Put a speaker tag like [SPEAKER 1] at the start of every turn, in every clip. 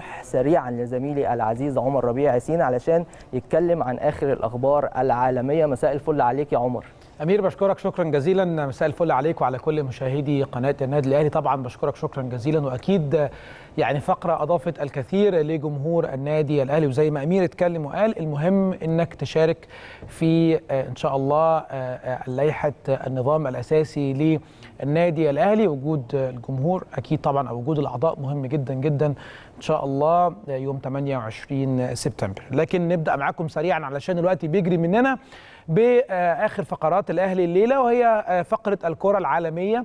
[SPEAKER 1] الفتوح سريعا لزميلي العزيز عمر ربيع ياسين علشان يتكلم عن اخر الاخبار العالميه مساء الفل عليك يا عمر امير بشكرك شكرا جزيلا مساء الفل عليك وعلى كل مشاهدي قناه النادي الاهلي طبعا بشكرك شكرا جزيلا واكيد يعني فقره اضافت الكثير لجمهور النادي الاهلي وزي ما امير اتكلم وقال المهم انك تشارك في آه، ان شاء الله آه، آه، لائحه النظام الاساسي ل النادي الاهلي وجود الجمهور اكيد طبعا او وجود الاعضاء مهم جدا جدا ان شاء الله يوم 28 سبتمبر لكن نبدا معاكم سريعا علشان الوقت بيجري مننا باخر فقرات الاهلي الليله وهي فقره الكره العالميه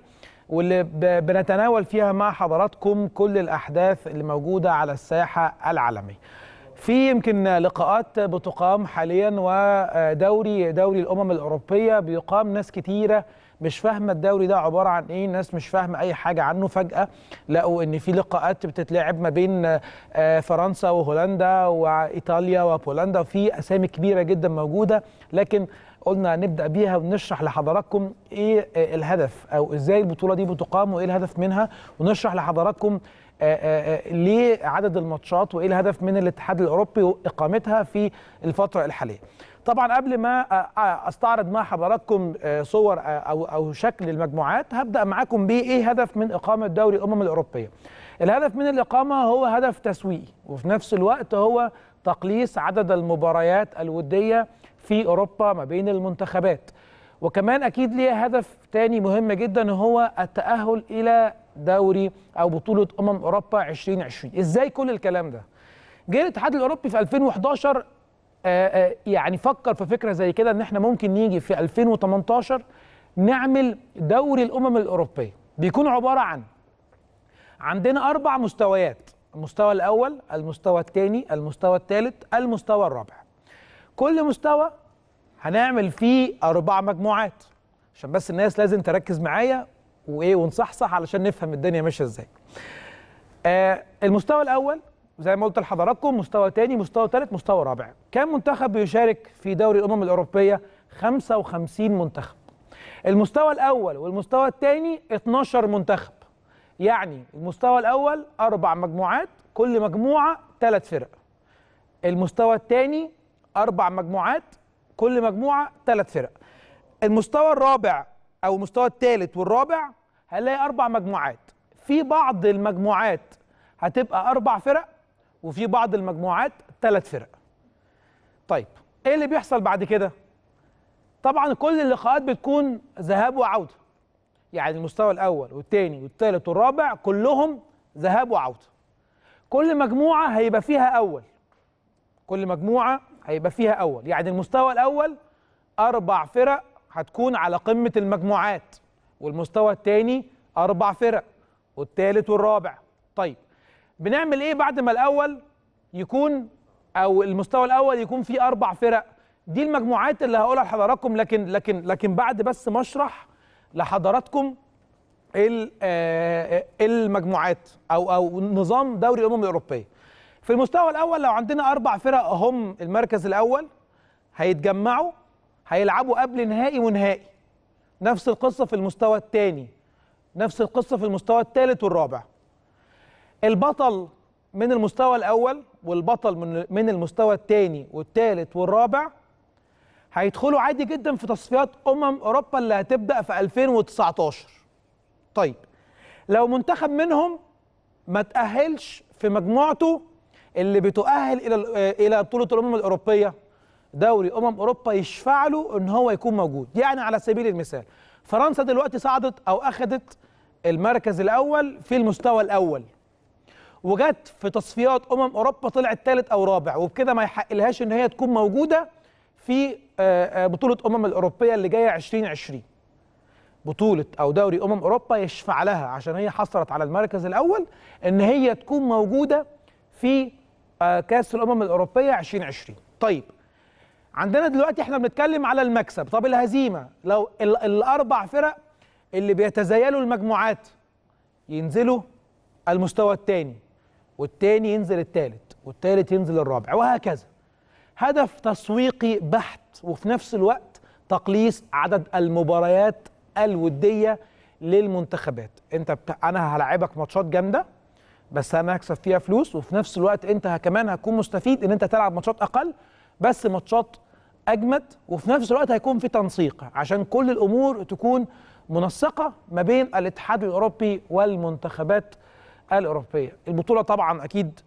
[SPEAKER 1] واللي بنتناول فيها مع حضراتكم كل الاحداث اللي موجوده على الساحه العالميه في يمكن لقاءات بتقام حاليا ودوري دوري الامم الاوروبيه بيقام ناس كتيره مش فاهمه الدوري ده عباره عن ايه ناس مش فاهمه اي حاجه عنه فجاه لقوا ان في لقاءات بتتلعب ما بين آه، فرنسا وهولندا وايطاليا وبولندا وفي اسامي كبيره جدا موجوده لكن قلنا نبدا بيها ونشرح لحضراتكم ايه آه، الهدف او ازاي البطوله دي بتقام وايه الهدف منها ونشرح لحضراتكم آه، ليه عدد الماتشات وايه الهدف من الاتحاد الاوروبي واقامتها في الفتره الحاليه طبعا قبل ما استعرض مع حضراتكم آه، صور آه، او او شكل المجموعات هبدا معاكم بايه هدف من اقامه دوري الامم الاوروبيه الهدف من الاقامه هو هدف تسويقي وفي نفس الوقت هو تقليص عدد المباريات الوديه في اوروبا ما بين المنتخبات وكمان اكيد ليه هدف تاني مهم جدا هو التاهل الى دوري او بطوله امم اوروبا 2020 ازاي كل الكلام ده جه الاتحاد الاوروبي في 2011 آه، آه، يعني فكر في فكره زي كده ان احنا ممكن نيجي في 2018 نعمل دوري الامم الاوروبيه بيكون عباره عن عندنا اربع مستويات المستوى الاول المستوى الثاني المستوى الثالث المستوى الرابع كل مستوى هنعمل فيه اربع مجموعات عشان بس الناس لازم تركز معايا وايه ونصحصح علشان نفهم الدنيا ماشيه ازاي آه المستوى الاول زي ما قلت لحضراتكم مستوى تاني مستوى تالت مستوى رابع كم منتخب بيشارك في دوري الامم الاوروبيه 55 منتخب المستوى الاول والمستوى الثاني 12 منتخب يعني المستوى الاول اربع مجموعات كل مجموعه ثلاث فرق المستوى الثاني اربع مجموعات كل مجموعه ثلاث فرق المستوى الرابع او المستوى الثالث والرابع هنلاقي اربع مجموعات في بعض المجموعات هتبقى اربع فرق وفي بعض المجموعات ثلاث فرق طيب ايه اللي بيحصل بعد كده طبعا كل اللقاءات بتكون ذهاب وعوده يعني المستوى الاول والثاني والثالث والرابع كلهم ذهاب وعوده كل مجموعه هيبقى فيها اول كل مجموعه هيبقى فيها اول يعني المستوى الاول اربع فرق هتكون على قمه المجموعات والمستوى الثاني اربع فرق والثالث والرابع طيب بنعمل ايه بعد ما الاول يكون او المستوى الاول يكون فيه اربع فرق دي المجموعات اللي هقولها لحضراتكم لكن لكن لكن بعد بس ما اشرح لحضراتكم آه، آه، المجموعات او او نظام دوري الامم الاوروبيه في المستوى الاول لو عندنا اربع فرق هم المركز الاول هيتجمعوا هيلعبوا قبل نهائي ونهائي نفس القصه في المستوى الثاني نفس القصه في المستوى الثالث والرابع البطل من المستوى الأول والبطل من المستوى الثاني والثالث والرابع هيدخلوا عادي جدا في تصفيات أمم أوروبا اللي هتبدأ في 2019 طيب لو منتخب منهم ما تأهلش في مجموعته اللي بتؤهل إلى إلى بطولة الأمم الأوروبية دوري أمم أوروبا يشفع له إن هو يكون موجود يعني على سبيل المثال فرنسا دلوقتي صعدت أو أخذت المركز الأول في المستوى الأول وجت في تصفيات امم اوروبا طلعت ثالث او رابع وبكده ما يحقلهاش ان هي تكون موجوده في آه، آه، بطوله امم الاوروبيه اللي جايه 2020 بطوله او دوري امم اوروبا يشفع لها عشان هي حصلت على المركز الاول ان هي تكون موجوده في آه، كاس الامم الاوروبيه 2020 طيب عندنا دلوقتي احنا بنتكلم على المكسب طب الهزيمه لو الاربع فرق اللي بيتزايلوا المجموعات ينزلوا المستوى الثاني والتاني ينزل التالت والتالت ينزل الرابع وهكذا هدف تسويقي بحت وفي نفس الوقت تقليص عدد المباريات الوديه للمنتخبات انت بتا... انا هلعبك ماتشات جامده بس انا هكسب فيها فلوس وفي نفس الوقت انت كمان هتكون مستفيد ان انت تلعب ماتشات اقل بس ماتشات اجمد وفي نفس الوقت هيكون في تنسيق عشان كل الامور تكون منسقه ما بين الاتحاد الاوروبي والمنتخبات الاوروبيه البطوله طبعا اكيد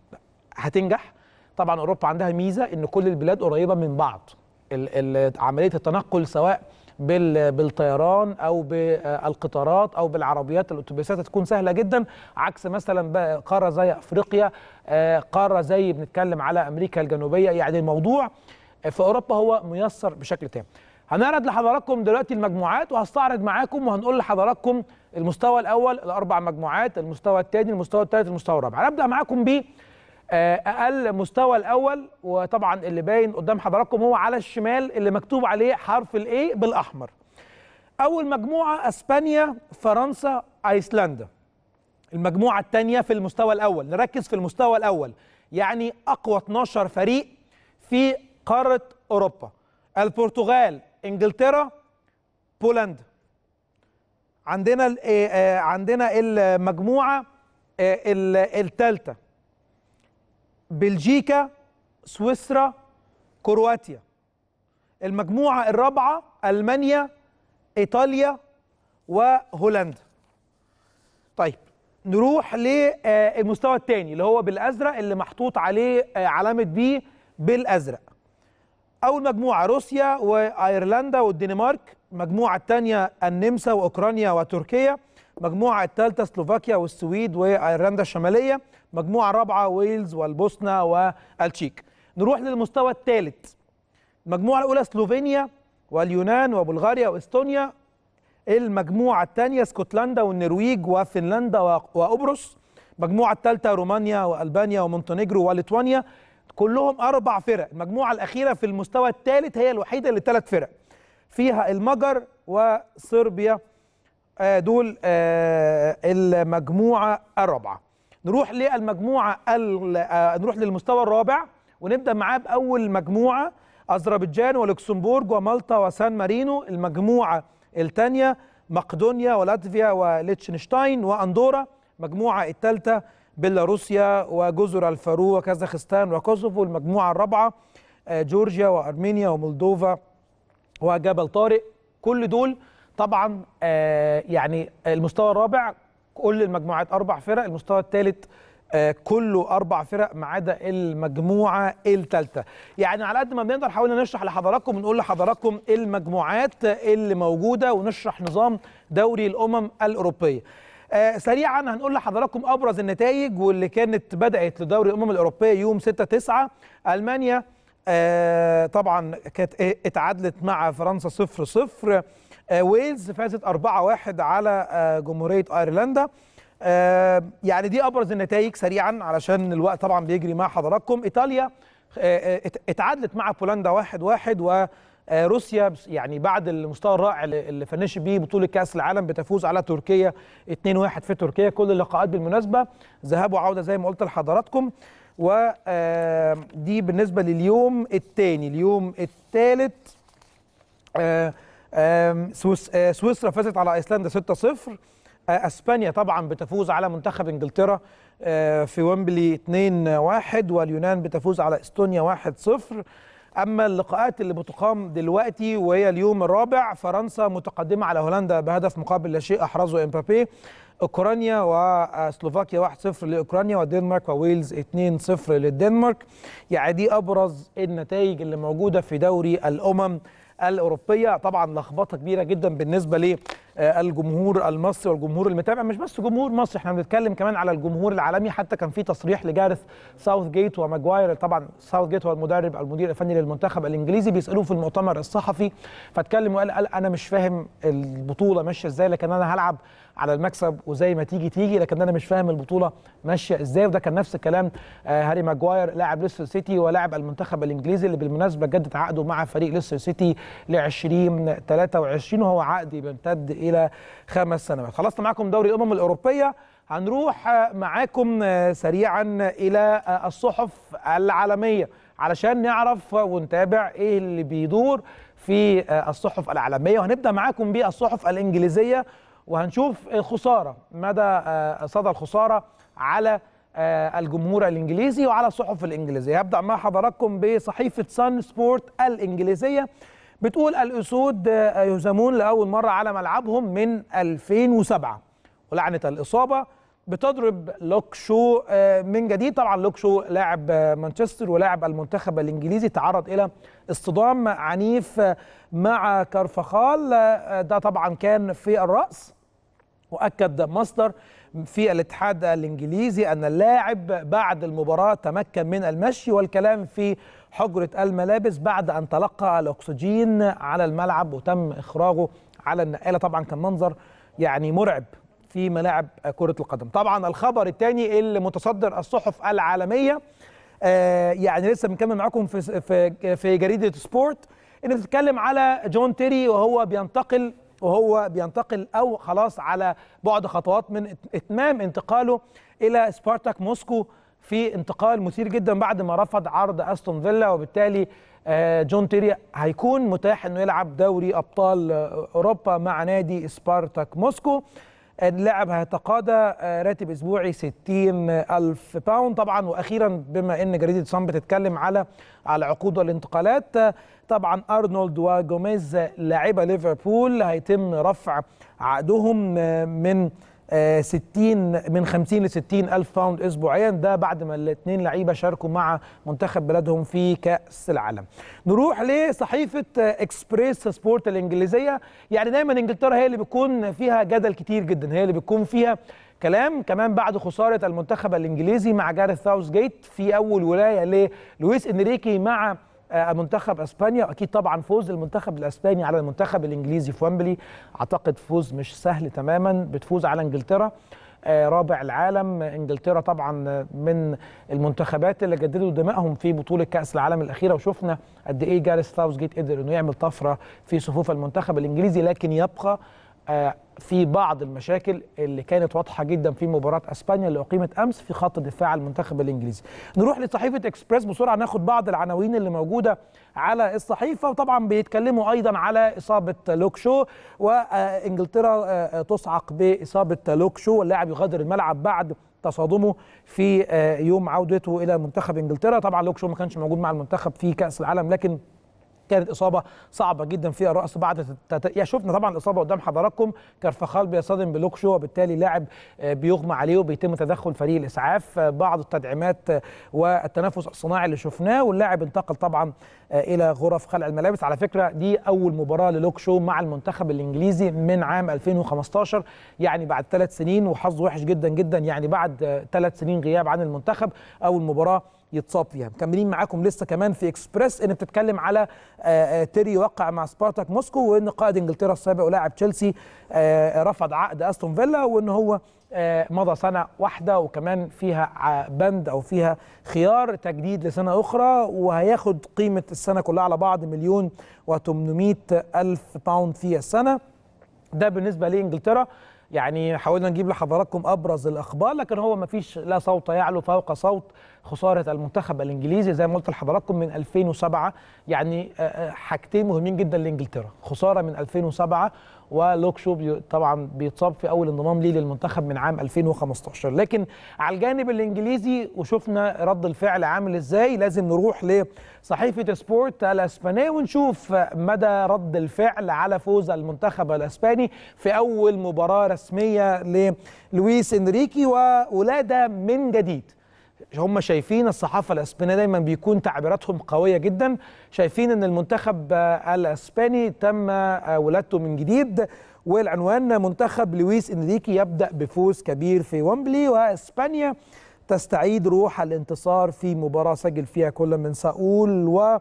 [SPEAKER 1] هتنجح طبعا اوروبا عندها ميزه ان كل البلاد قريبه من بعض عمليه التنقل سواء بالطيران او بالقطارات او بالعربيات الاتوبيسات هتكون سهله جدا عكس مثلا قاره زي افريقيا آه، قاره زي بنتكلم على امريكا الجنوبيه يعني الموضوع في اوروبا هو ميسر بشكل تام هنعرض لحضراتكم دلوقتي المجموعات وهستعرض معاكم وهنقول لحضراتكم المستوى الاول الاربع مجموعات المستوى الثاني المستوى الثالث المستوى الرابع هنبدا معاكم ب آه، اقل مستوى الاول وطبعا اللي باين قدام حضراتكم هو على الشمال اللي مكتوب عليه حرف الاي بالاحمر اول مجموعه اسبانيا فرنسا ايسلندا المجموعه الثانيه في المستوى الاول نركز في المستوى الاول يعني اقوى 12 فريق في قاره اوروبا البرتغال انجلترا بولندا عندنا إيه، آه، عندنا المجموعه آه، الثالثه بلجيكا سويسرا كرواتيا المجموعه الرابعه المانيا ايطاليا وهولندا طيب نروح للمستوى آه، الثاني اللي هو بالازرق اللي محطوط عليه علامه بي بالازرق اول مجموعه روسيا وايرلندا والدنمارك المجموعه الثانيه النمسا واوكرانيا وتركيا المجموعه الثالثه سلوفاكيا والسويد وايرلندا الشماليه مجموعه رابعه ويلز والبوسنه والتشيك نروح للمستوى الثالث المجموعه الاولى سلوفينيا واليونان وبلغاريا واستونيا المجموعه الثانيه اسكتلندا والنرويج وفنلندا وقبرص المجموعه الثالثه رومانيا والبانيا ومونتينيجرو وليتوانيا كلهم اربع فرق المجموعه الاخيره في المستوى الثالث هي الوحيده اللي ثلاث فرق فيها المجر وصربيا آه، دول آه، المجموعه الرابعه نروح للمجموعه آه، نروح للمستوى الرابع ونبدا معاه باول مجموعه اذربيجان ولوكسمبورج ومالطا وسان مارينو المجموعه الثانيه مقدونيا ولاتفيا وليتشنشتاين واندورا المجموعه الثالثه بيلاروسيا وجزر الفارو وكازاخستان وكوسوفو المجموعة الرابعة آه، جورجيا وأرمينيا ومولدوفا وجبل طارق كل دول طبعا آه، يعني المستوى الرابع كل المجموعات أربع فرق المستوى الثالث آه، كله أربع فرق ما عدا المجموعة الثالثة يعني على قد ما بنقدر حاولنا نشرح لحضراتكم ونقول لحضراتكم المجموعات اللي موجودة ونشرح نظام دوري الأمم الأوروبية آه سريعا هنقول لحضراتكم ابرز النتائج واللي كانت بدات لدوري الامم الاوروبيه يوم 6 9 المانيا آه طبعا كانت إيه، اتعادلت مع فرنسا 0 0 آه ويلز فازت 4 1 على آه جمهوريه ايرلندا آه يعني دي ابرز النتائج سريعا علشان الوقت طبعا بيجري مع حضراتكم ايطاليا آه، آه، اتعادلت مع بولندا 1 1 و آه، روسيا يعني بعد المستوى الرائع اللي فنش بيه بطوله كاس العالم بتفوز على تركيا 2-1 في تركيا كل اللقاءات بالمناسبه ذهاب وعوده زي ما قلت لحضراتكم ودي آه، بالنسبه لليوم الثاني اليوم الثالث آه، سويسرا فازت على ايسلندا 6-0 اسبانيا طبعا بتفوز على منتخب انجلترا في ويمبلي 2-1 واليونان بتفوز على استونيا 1-0 اما اللقاءات اللي بتقام دلوقتي وهي اليوم الرابع فرنسا متقدمه على هولندا بهدف مقابل لا شيء احرزه امبابي اوكرانيا وسلوفاكيا 1-0 لاوكرانيا والدنمارك وويلز 2-0 للدنمارك يعني دي ابرز النتائج اللي موجوده في دوري الامم الاوروبيه طبعا لخبطه كبيره جدا بالنسبه آه، الجمهور المصري والجمهور المتابع مش بس جمهور مصر احنا بنتكلم كمان على الجمهور العالمي حتى كان في تصريح لجارث ساوث جيت وماجواير طبعا ساوث جيت هو المدرب المدير الفني للمنتخب الانجليزي بيسالوه في المؤتمر الصحفي فاتكلم وقال قال انا مش فاهم البطوله ماشيه ازاي لكن انا هلعب على المكسب وزي ما تيجي تيجي لكن انا مش فاهم البطوله ماشيه ازاي وده كان نفس الكلام آه، هاري ماجواير لاعب ليستر سيتي ولاعب المنتخب الانجليزي اللي بالمناسبه جدد عقده مع فريق ليستر سيتي ل 2023 وهو عقد بيمتد إلى خمس سنوات خلصنا معاكم دوري الأمم الأوروبية هنروح معاكم سريعا إلى الصحف العالمية علشان نعرف ونتابع إيه اللي بيدور في الصحف العالمية وهنبدأ معاكم بالصحف الإنجليزية وهنشوف الخسارة مدى صدى الخسارة على الجمهور الإنجليزي وعلى الصحف الإنجليزية هبدأ مع حضراتكم بصحيفة سان سبورت الإنجليزية بتقول الأسود آه، يهزمون لأول مرة على ملعبهم من 2007 ولعنة الإصابة بتضرب لوك شو آه، من جديد طبعا لوك شو لاعب مانشستر ولاعب المنتخب الانجليزي تعرض الى اصطدام عنيف مع كارفخال آه، ده طبعا كان في الراس واكد مصدر في الاتحاد الانجليزي ان اللاعب بعد المباراه تمكن من المشي والكلام في حجرة الملابس بعد أن تلقى الأكسجين على الملعب وتم إخراجه على النقالة طبعا كان منظر يعني مرعب في ملاعب كرة القدم طبعا الخبر الثاني اللي متصدر الصحف العالمية آه يعني لسه بنكمل معاكم في في في جريده سبورت ان بتتكلم على جون تيري وهو بينتقل وهو بينتقل او خلاص على بعد خطوات من اتمام انتقاله الى سبارتاك موسكو في انتقال مثير جدا بعد ما رفض عرض استون فيلا وبالتالي آه، جون تيري هيكون متاح انه يلعب دوري ابطال آه، اوروبا مع نادي سبارتاك موسكو اللاعب هيتقاضى آه، راتب اسبوعي 60 الف باوند طبعا واخيرا بما ان جريده صن بتتكلم على على العقود والانتقالات طبعا ارنولد وجوميز لاعبه ليفربول هيتم رفع عقدهم من 60 آه، من 50 ل 60 الف باوند اسبوعيا ده بعد ما الاثنين لعيبه شاركوا مع منتخب بلادهم في كاس العالم نروح لصحيفه اكسبريس سبورت الانجليزيه يعني دايما انجلترا هي اللي بيكون فيها جدل كتير جدا هي اللي بيكون فيها كلام كمان بعد خساره المنتخب الانجليزي مع جاريث ساوث جيت في اول ولايه للويس انريكي مع آه، منتخب اسبانيا واكيد طبعا فوز المنتخب الاسباني على المنتخب الانجليزي في ويمبلي اعتقد فوز مش سهل تماما بتفوز على انجلترا آه، رابع العالم انجلترا طبعا من المنتخبات اللي جددوا دمائهم في بطوله كاس العالم الاخيره وشفنا قد ايه جاريس جيت قدر انه يعمل طفره في صفوف المنتخب الانجليزي لكن يبقى آه، في بعض المشاكل اللي كانت واضحه جدا في مباراه اسبانيا اللي اقيمت امس في خط دفاع المنتخب الانجليزي. نروح لصحيفه اكسبريس بسرعه ناخد بعض العناوين اللي موجوده على الصحيفه وطبعا بيتكلموا ايضا على اصابه لوكشو وانجلترا آه، آه، تصعق باصابه لوكشو واللاعب يغادر الملعب بعد تصادمه في يوم عودته الى منتخب انجلترا، طبعا لوكشو ما كانش موجود مع المنتخب في كاس العالم لكن كانت اصابه صعبه جدا في الراس بعد تت... يا شفنا طبعا الاصابه قدام حضراتكم كارفخال بيصطدم بلوكشو وبالتالي لاعب بيغمى عليه وبيتم تدخل فريق الاسعاف بعض التدعيمات والتنفس الصناعي اللي شفناه واللاعب انتقل طبعا الى غرف خلع الملابس على فكره دي اول مباراه للوكشو مع المنتخب الانجليزي من عام 2015 يعني بعد ثلاث سنين وحظه وحش جدا جدا يعني بعد ثلاث سنين غياب عن المنتخب اول مباراه يتصاب فيها مكملين معاكم لسه كمان في اكسبريس ان بتتكلم على آه، آه، تيري وقع مع سبارتاك موسكو وان قائد انجلترا السابق ولاعب تشيلسي آه، رفض عقد استون فيلا وان هو مضى سنة واحدة وكمان فيها بند أو فيها خيار تجديد لسنة أخرى وهياخد قيمة السنة كلها على بعض مليون و800 ألف باوند في السنة ده بالنسبة لإنجلترا يعني حاولنا نجيب لحضراتكم أبرز الأخبار لكن هو ما فيش لا صوت يعلو فوق صوت خساره المنتخب الانجليزي زي ما قلت لحضراتكم من 2007 يعني آه، آه، حاجتين مهمين جدا لانجلترا خساره من 2007 ولوك شو طبعا بيتصاب في اول انضمام ليه للمنتخب من عام 2015 لكن على الجانب الانجليزي وشفنا رد الفعل عامل ازاي لازم نروح لصحيفه سبورت الاسبانيه ونشوف مدى رد الفعل على فوز المنتخب الاسباني في اول مباراه رسميه للويس انريكي وولاده من جديد هم شايفين الصحافه الاسبانيه دايما بيكون تعبيراتهم قويه جدا شايفين ان المنتخب الاسباني تم آه، ولادته من جديد والعنوان منتخب لويس انريكي يبدا بفوز كبير في ومبلي واسبانيا تستعيد روح الانتصار في مباراه سجل فيها كل من ساؤول و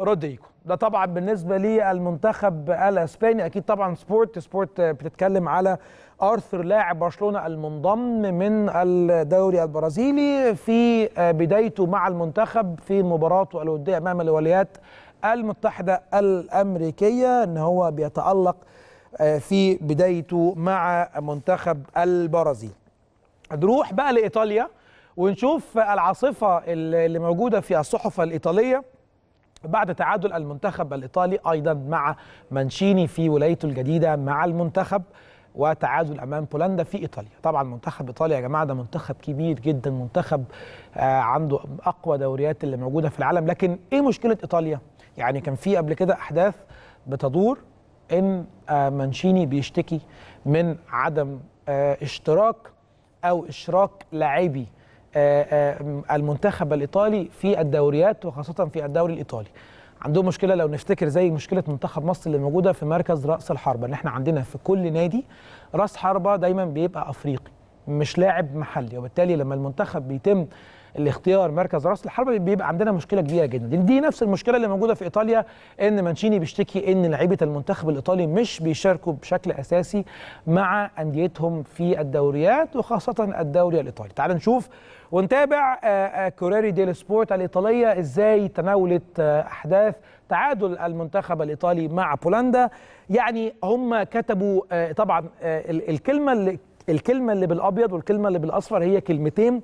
[SPEAKER 1] رودريجو ده طبعا بالنسبه للمنتخب الاسباني اكيد طبعا سبورت سبورت بتتكلم على ارثر لاعب برشلونه المنضم من الدوري البرازيلي في بدايته مع المنتخب في مباراته الوديه امام الولايات المتحده الامريكيه ان هو بيتالق آه، في بدايته مع منتخب البرازيل نروح بقى لايطاليا ونشوف العاصفه اللي موجوده في الصحف الايطاليه بعد تعادل المنتخب الإيطالي أيضا مع مانشيني في ولايته الجديدة مع المنتخب وتعادل امام بولندا في ايطاليا طبعا منتخب ايطاليا يا جماعه ده منتخب كبير جدا منتخب آه، عنده اقوى دوريات اللي موجوده في العالم لكن ايه مشكله ايطاليا يعني كان في قبل كده احداث بتدور ان آه، مانشيني بيشتكي من عدم آه، اشتراك او اشراك لاعبي آه، آه، المنتخب الايطالي في الدوريات وخاصه في الدوري الايطالي عندهم مشكله لو نفتكر زي مشكله منتخب مصر اللي موجوده في مركز راس الحربه ان احنا عندنا في كل نادي راس حربه دايما بيبقى افريقي مش لاعب محلي وبالتالي لما المنتخب بيتم الاختيار مركز راس الحربه بيبقى عندنا مشكله كبيره جدا دي نفس المشكله اللي موجوده في ايطاليا ان مانشيني بيشتكي ان لعيبه المنتخب الايطالي مش بيشاركوا بشكل اساسي مع انديتهم في الدوريات وخاصه الدوري الايطالي تعال نشوف ونتابع آه، آه، كوريري ديل سبورت الايطاليه ازاي تناولت آه، احداث تعادل المنتخب الايطالي مع بولندا يعني هم كتبوا طبعا الكلمه اللي الكلمه اللي بالابيض والكلمه اللي بالاصفر هي كلمتين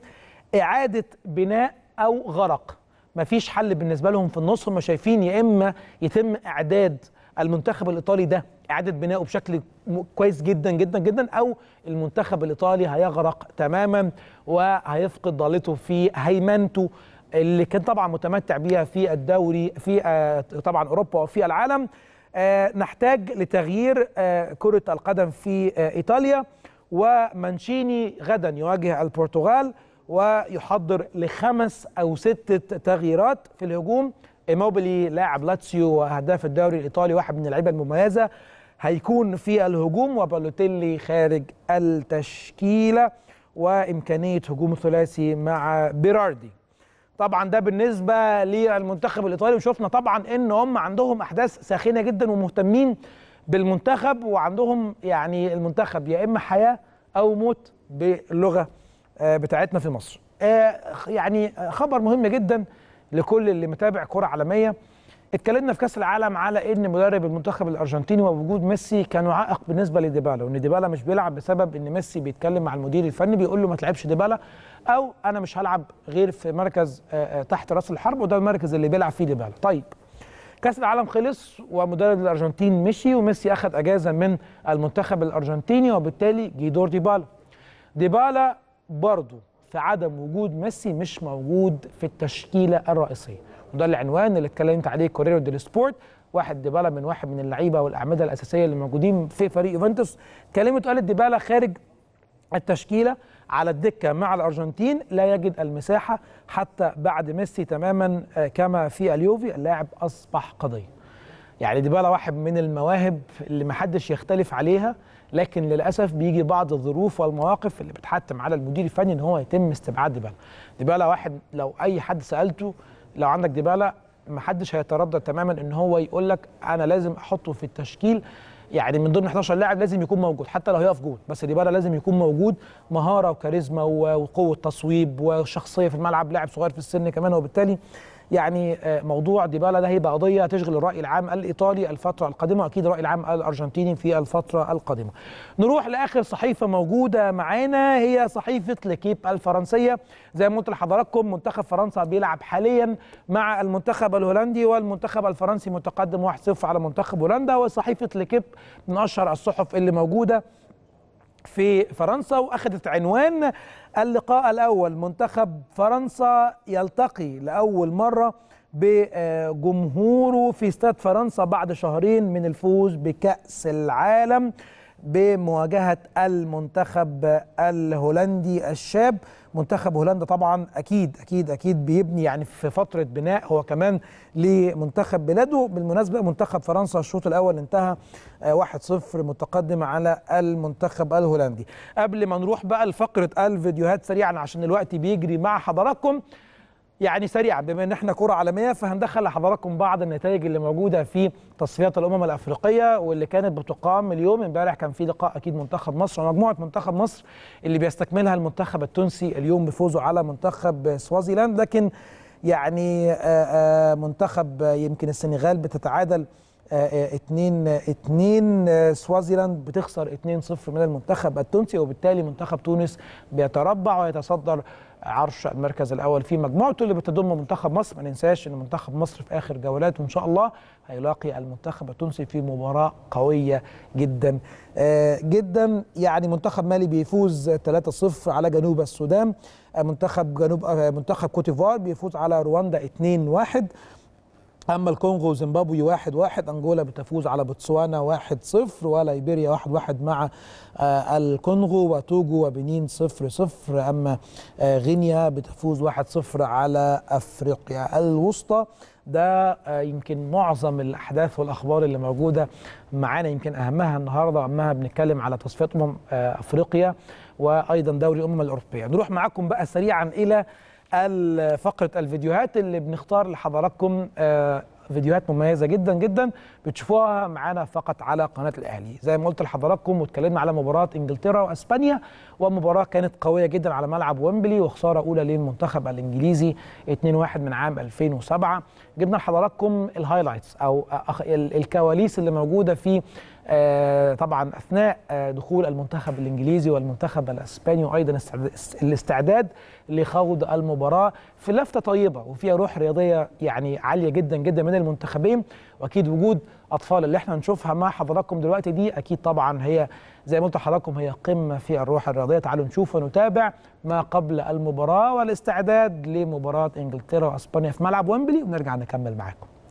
[SPEAKER 1] اعاده بناء او غرق مفيش حل بالنسبه لهم في النص هم شايفين يا اما يتم اعداد المنتخب الايطالي ده اعاده بنائه بشكل كويس جدا جدا جدا او المنتخب الايطالي هيغرق تماما وهيفقد ضالته في هيمنته اللي كان طبعا متمتع بيها في الدوري في آه، طبعا اوروبا وفي العالم آه، نحتاج لتغيير آه، كره القدم في ايطاليا ومانشيني غدا يواجه البرتغال ويحضر لخمس أو ستة تغييرات في الهجوم إيموبيلي لاعب لاتسيو وهداف الدوري الإيطالي واحد من اللعيبة المميزة هيكون في الهجوم وبالوتيلي خارج التشكيلة وإمكانية هجوم ثلاثي مع بيراردي طبعا ده بالنسبة للمنتخب الإيطالي وشفنا طبعا إن هم عندهم أحداث ساخنة جدا ومهتمين بالمنتخب وعندهم يعني المنتخب يا إما حياة أو موت باللغة آه، بتاعتنا في مصر آه، يعني آه، خبر مهم جدا لكل اللي متابع كرة عالمية اتكلمنا في كاس العالم على ان مدرب المنتخب الارجنتيني ووجود ميسي كانوا عائق بالنسبه لديبالا وان ديبالا مش بيلعب بسبب ان ميسي بيتكلم مع المدير الفني بيقول له ما تلعبش ديبالا او انا مش هلعب غير في مركز تحت راس الحرب وده المركز اللي بيلعب فيه ديبالا طيب كاس العالم خلص ومدرب الارجنتين مشي وميسي اخذ اجازه من المنتخب الارجنتيني وبالتالي جه دور ديبالا ديبالا برضو في عدم وجود ميسي مش موجود في التشكيله الرئيسيه وده العنوان اللي اتكلمت عليه كوريرو دي سبورت واحد ديبالا من واحد من اللعيبه والاعمده الاساسيه اللي موجودين في فريق يوفنتوس كلمه قالت ديبالا خارج التشكيله على الدكه مع الارجنتين لا يجد المساحه حتى بعد ميسي تماما آه، كما في اليوفي اللاعب اصبح قضيه يعني ديبالا واحد من المواهب اللي محدش يختلف عليها لكن للاسف بيجي بعض الظروف والمواقف اللي بتحتم على المدير الفني ان هو يتم استبعاد ديبالا ديبالا واحد لو اي حد سالته لو عندك ديبالا ما حدش هيتردد تماما ان هو يقول لك انا لازم احطه في التشكيل يعني من ضمن 11 لاعب لازم يكون موجود حتى لو هيقف جول بس ديبالا لازم يكون موجود مهاره وكاريزما وقوه تصويب وشخصيه في الملعب لاعب صغير في السن كمان وبالتالي يعني آه، موضوع ديبالا ده هيبقى قضيه تشغل الراي العام الايطالي الفتره القادمه واكيد الراي العام الارجنتيني في الفتره القادمه. نروح لاخر صحيفه موجوده معانا هي صحيفه لكيب الفرنسيه زي ما قلت لحضراتكم منتخب فرنسا بيلعب حاليا مع المنتخب الهولندي والمنتخب الفرنسي متقدم 1-0 على منتخب هولندا وصحيفه لكيب من اشهر الصحف اللي موجوده في فرنسا واخذت عنوان اللقاء الاول منتخب فرنسا يلتقي لاول مره بجمهوره في استاد فرنسا بعد شهرين من الفوز بكاس العالم بمواجهه المنتخب الهولندي الشاب منتخب هولندا طبعا اكيد اكيد اكيد بيبني يعني في فتره بناء هو كمان لمنتخب بلاده بالمناسبه منتخب فرنسا الشوط الاول انتهى 1-0 آه، متقدم على المنتخب الهولندي قبل ما نروح بقى لفقره الفيديوهات سريعا عشان الوقت بيجري مع حضراتكم يعني سريعا بما ان احنا كره عالميه فهندخل لحضراتكم بعض النتائج اللي موجوده في تصفيات الامم الافريقيه واللي كانت بتقام اليوم امبارح كان في لقاء اكيد منتخب مصر ومجموعه منتخب مصر اللي بيستكملها المنتخب التونسي اليوم بفوزه على منتخب سوازيلاند لكن يعني آه، آه، منتخب يمكن السنغال بتتعادل 2 2 سوازيلاند بتخسر 2-0 من المنتخب التونسي وبالتالي منتخب تونس بيتربع ويتصدر عرش المركز الاول في مجموعته اللي بتضم منتخب مصر ما ننساش ان منتخب مصر في اخر جولاته ان شاء الله هيلاقي المنتخب التونسي في مباراه قويه جدا آه جدا يعني منتخب مالي بيفوز 3-0 على جنوب السودان آه، منتخب جنوب آه، منتخب كوتيفوار بيفوز على رواندا 2-1 أما الكونغو وزيمبابوي واحد واحد أنجولا بتفوز على بوتسوانا واحد صفر وليبيريا واحد واحد مع آه، الكونغو وتوجو وبنين صفر صفر أما آه، غينيا بتفوز واحد صفر على أفريقيا الوسطى ده آه، يمكن معظم الاحداث والاخبار اللي موجوده معانا يمكن اهمها النهارده واهمها بنتكلم على تصفيات امم افريقيا وايضا دوري الامم الاوروبيه نروح معاكم بقى سريعا الى فقره الفيديوهات اللي بنختار لحضراتكم آه، فيديوهات مميزه جدا جدا بتشوفوها معانا فقط على قناه الاهلي زي ما قلت لحضراتكم واتكلمنا على مباراه انجلترا واسبانيا ومباراه كانت قويه جدا على ملعب ويمبلي وخساره اولى للمنتخب الانجليزي 2-1 من عام 2007 جبنا لحضراتكم الهايلايتس او الكواليس اللي موجوده في آه، طبعا اثناء آه، دخول المنتخب الانجليزي والمنتخب الاسباني وايضا الاستعداد لخوض المباراه في لفته طيبه وفيها روح رياضيه يعني عاليه جدا جدا من المنتخبين واكيد وجود اطفال اللي احنا هنشوفها مع حضراتكم دلوقتي دي اكيد طبعا هي زي ما قلت لحضراتكم هي قمه في الروح الرياضيه تعالوا نشوف ونتابع ما قبل المباراه والاستعداد لمباراه انجلترا واسبانيا في ملعب ويمبلي ونرجع نكمل معاكم